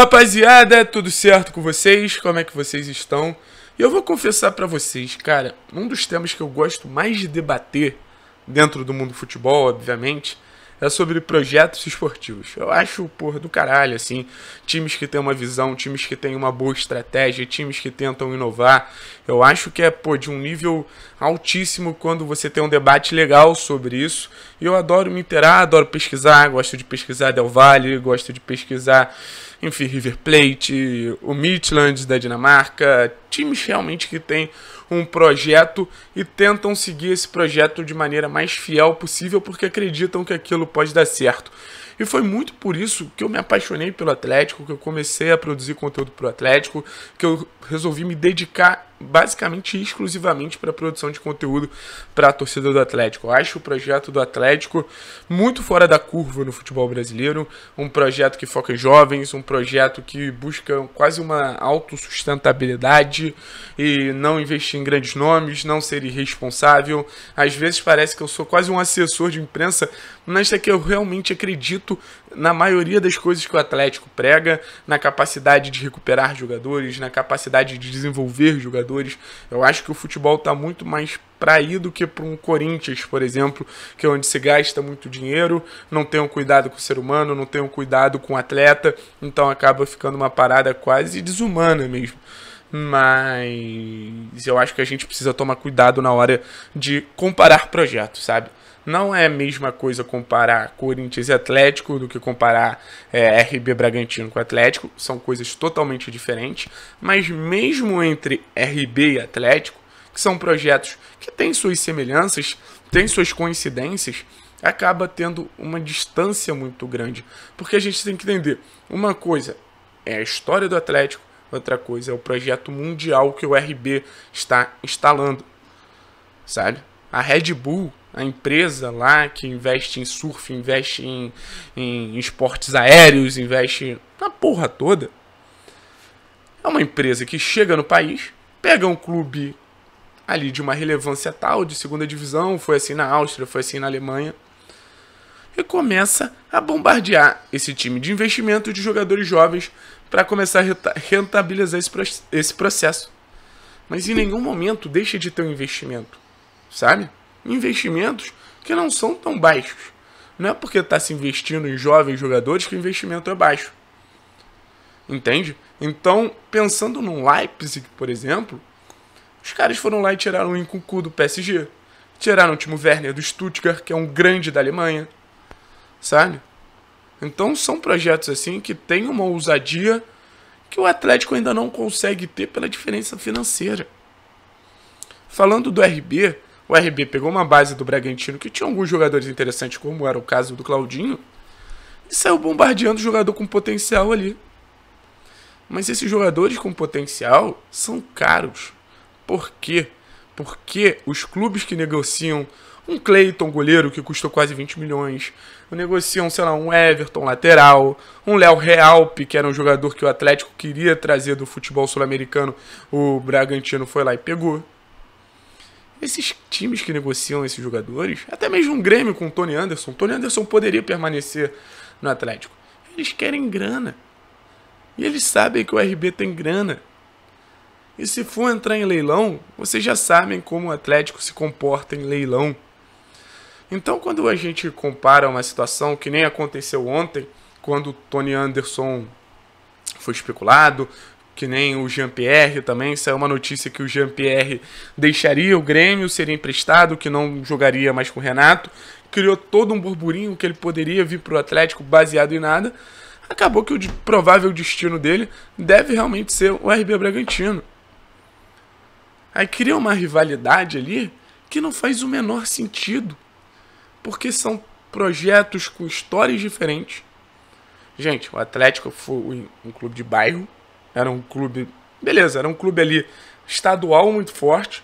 rapaziada, tudo certo com vocês? Como é que vocês estão? E eu vou confessar para vocês, cara, um dos temas que eu gosto mais de debater dentro do mundo do futebol, obviamente, é sobre projetos esportivos. Eu acho, porra, do caralho, assim, times que têm uma visão, times que têm uma boa estratégia, times que tentam inovar. Eu acho que é, pô, de um nível altíssimo quando você tem um debate legal sobre isso. E eu adoro me interar, adoro pesquisar, gosto de pesquisar Del Valle, gosto de pesquisar enfim, River Plate, o Midland da Dinamarca, times realmente que têm um projeto e tentam seguir esse projeto de maneira mais fiel possível porque acreditam que aquilo pode dar certo. E foi muito por isso que eu me apaixonei pelo Atlético, que eu comecei a produzir conteúdo para o Atlético, que eu resolvi me dedicar basicamente e exclusivamente para produção de conteúdo para a torcida do Atlético. Eu acho o projeto do Atlético muito fora da curva no futebol brasileiro, um projeto que foca em jovens, um projeto que busca quase uma autossustentabilidade e não investir em grandes nomes, não ser irresponsável. Às vezes parece que eu sou quase um assessor de imprensa, mas é que eu realmente acredito na maioria das coisas que o Atlético prega, na capacidade de recuperar jogadores, na capacidade de desenvolver jogadores. Eu acho que o futebol está muito mais para ir do que para um Corinthians, por exemplo, que é onde se gasta muito dinheiro, não tem um cuidado com o ser humano, não tem um cuidado com o atleta, então acaba ficando uma parada quase desumana mesmo mas eu acho que a gente precisa tomar cuidado na hora de comparar projetos, sabe? Não é a mesma coisa comparar Corinthians e Atlético do que comparar é, RB Bragantino com Atlético. São coisas totalmente diferentes. Mas mesmo entre RB e Atlético, que são projetos que têm suas semelhanças, têm suas coincidências, acaba tendo uma distância muito grande. Porque a gente tem que entender: uma coisa é a história do Atlético, outra coisa é o projeto mundial que o RB está instalando. Sabe? A Red Bull a empresa lá que investe em surf, investe em, em, esportes aéreos, investe na porra toda. É uma empresa que chega no país, pega um clube ali de uma relevância tal, de segunda divisão, foi assim na Áustria, foi assim na Alemanha, e começa a bombardear esse time de investimento de jogadores jovens para começar a rentabilizar esse, esse processo. Mas em nenhum momento deixa de ter um investimento, sabe? investimentos que não são tão baixos. Não é porque está se investindo em jovens jogadores que o investimento é baixo. Entende? Então, pensando no Leipzig, por exemplo, os caras foram lá e tiraram o Incucu do PSG. Tiraram o Timo Werner do Stuttgart, que é um grande da Alemanha. Sabe? Então são projetos assim que têm uma ousadia que o Atlético ainda não consegue ter pela diferença financeira. Falando do RB, o RB pegou uma base do Bragantino que tinha alguns jogadores interessantes, como era o caso do Claudinho, e saiu bombardeando o jogador com potencial ali. Mas esses jogadores com potencial são caros. Por quê? Porque os clubes que negociam um Cleiton goleiro que custou quase 20 milhões, negociam, sei lá, um Everton lateral, um Léo Realpe, que era um jogador que o Atlético queria trazer do futebol sul-americano, o Bragantino foi lá e pegou esses times que negociam esses jogadores, até mesmo um Grêmio com o Tony Anderson, Tony Anderson poderia permanecer no Atlético. Eles querem grana. E eles sabem que o RB tem grana. E se for entrar em leilão, vocês já sabem como o Atlético se comporta em leilão. Então, quando a gente compara uma situação que nem aconteceu ontem, quando o Tony Anderson foi especulado, que nem o Jean-Pierre também. Saiu é uma notícia que o Jean-Pierre deixaria o Grêmio, seria emprestado, que não jogaria mais com o Renato. Criou todo um burburinho que ele poderia vir para o Atlético baseado em nada. Acabou que o provável destino dele deve realmente ser o RB Bragantino. Aí cria uma rivalidade ali que não faz o menor sentido. Porque são projetos com histórias diferentes. Gente, o Atlético foi um clube de bairro era um clube, beleza, era um clube ali estadual muito forte,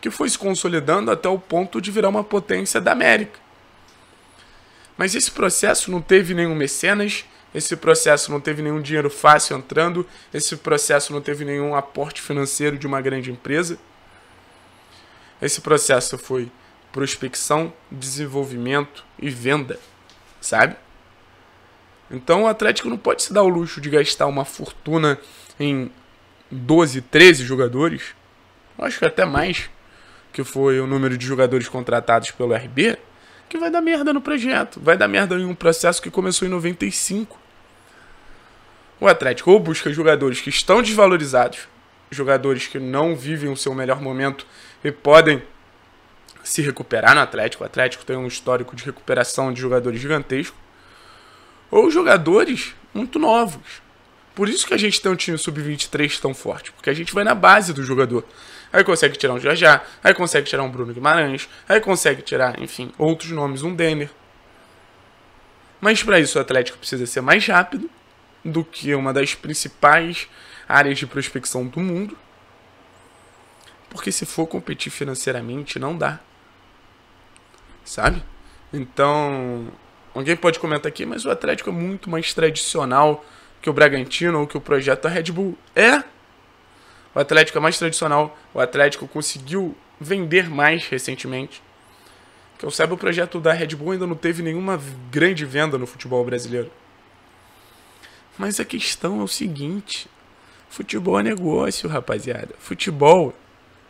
que foi se consolidando até o ponto de virar uma potência da América. Mas esse processo não teve nenhum mecenas, esse processo não teve nenhum dinheiro fácil entrando, esse processo não teve nenhum aporte financeiro de uma grande empresa. Esse processo foi prospecção, desenvolvimento e venda, sabe? Então o Atlético não pode se dar o luxo de gastar uma fortuna em 12, 13 jogadores. Acho que até mais, que foi o número de jogadores contratados pelo RB, que vai dar merda no projeto. Vai dar merda em um processo que começou em 95. O Atlético ou busca jogadores que estão desvalorizados, jogadores que não vivem o seu melhor momento e podem se recuperar no Atlético. O Atlético tem um histórico de recuperação de jogadores gigantesco ou jogadores muito novos. Por isso que a gente tem um time sub-23 tão forte, porque a gente vai na base do jogador. Aí consegue tirar um Jajá, aí consegue tirar um Bruno Guimarães, aí consegue tirar, enfim, outros nomes, um Denner. Mas para isso o Atlético precisa ser mais rápido do que uma das principais áreas de prospecção do mundo. Porque se for competir financeiramente, não dá. Sabe? Então, Alguém pode comentar aqui, mas o Atlético é muito mais tradicional que o Bragantino ou que o projeto da Red Bull. É! O Atlético é mais tradicional. O Atlético conseguiu vender mais recentemente. Que eu saiba, o projeto da Red Bull ainda não teve nenhuma grande venda no futebol brasileiro. Mas a questão é o seguinte: futebol é negócio, rapaziada. Futebol.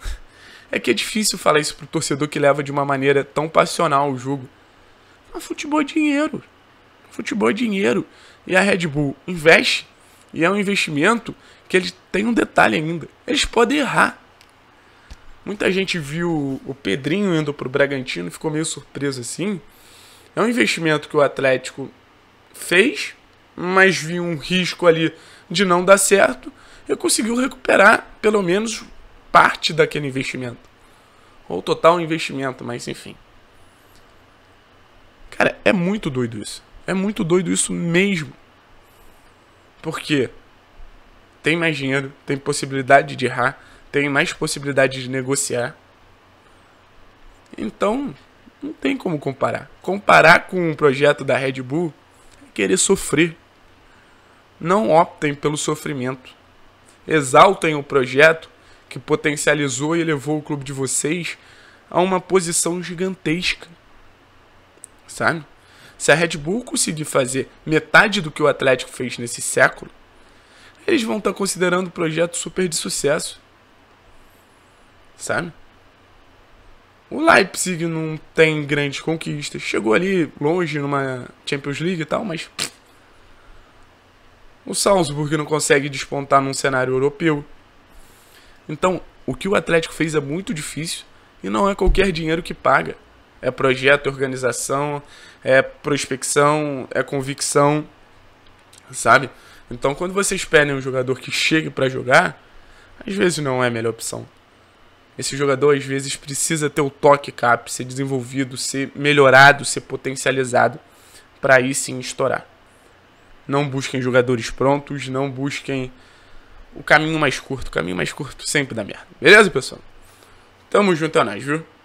É que é difícil falar isso pro torcedor que leva de uma maneira tão passional o jogo. Mas ah, futebol é dinheiro. Futebol é dinheiro. E a Red Bull investe, e é um investimento que eles têm um detalhe ainda. Eles podem errar. Muita gente viu o Pedrinho indo pro Bragantino, ficou meio surpreso assim. É um investimento que o Atlético fez, mas viu um risco ali de não dar certo e conseguiu recuperar pelo menos parte daquele investimento. Ou total investimento, mas enfim. Cara, é muito doido isso. É muito doido isso mesmo. Porque tem mais dinheiro, tem possibilidade de errar, tem mais possibilidade de negociar. Então, não tem como comparar. Comparar com um projeto da Red Bull é querer sofrer. Não optem pelo sofrimento. Exaltem o projeto que potencializou e elevou o clube de vocês a uma posição gigantesca sabe? Se a Red Bull conseguir fazer metade do que o Atlético fez nesse século, eles vão estar tá considerando o projeto super de sucesso. Sabe? O Leipzig não tem grandes conquistas. Chegou ali longe numa Champions League e tal, mas. O Salzburg não consegue despontar num cenário europeu. Então, o que o Atlético fez é muito difícil e não é qualquer dinheiro que paga é projeto, é organização, é prospecção, é convicção, sabe? Então, quando vocês pedem um jogador que chegue para jogar, às vezes não é a melhor opção. Esse jogador às vezes precisa ter o toque cap, ser desenvolvido, ser melhorado, ser potencializado para aí sim estourar. Não busquem jogadores prontos, não busquem o caminho mais curto. O caminho mais curto sempre dá merda. Beleza, pessoal? Tamo junto a é nós, viu?